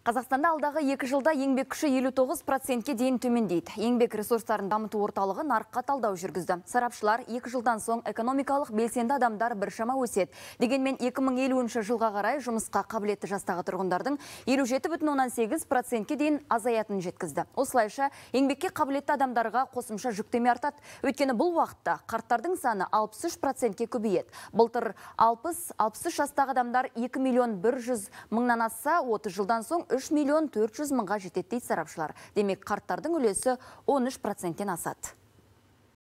Қазақстанда алдағы екі жылда еңбек күші 59 процентке дейін төмендейді. Еңбек ресурстарын дамыту орталығы нарыққа талдау жүргізді. Сарапшылар екі жылдан соң экономикалық белсенді адамдар біршама өсет Дегенмен 2050 жылға қарай жұмысқа қабілетті жастағы тұрғындардың 57,18 процентке дейін азаятын жеткізді. Осылайша еңбекке қабілетті адамдарға қосымша жүктеме артады. Өйткені бұл уақытта қарттардың саны 63 процентке көбейеді. Былтыр 60-63 жастағы адамдар 2 миллион 100 мыңнан асса, 30 жылдан соң 3 миллион 400 мұнға жететтей сарапшылар. Демек қарттардың үлесі 13 тен асады.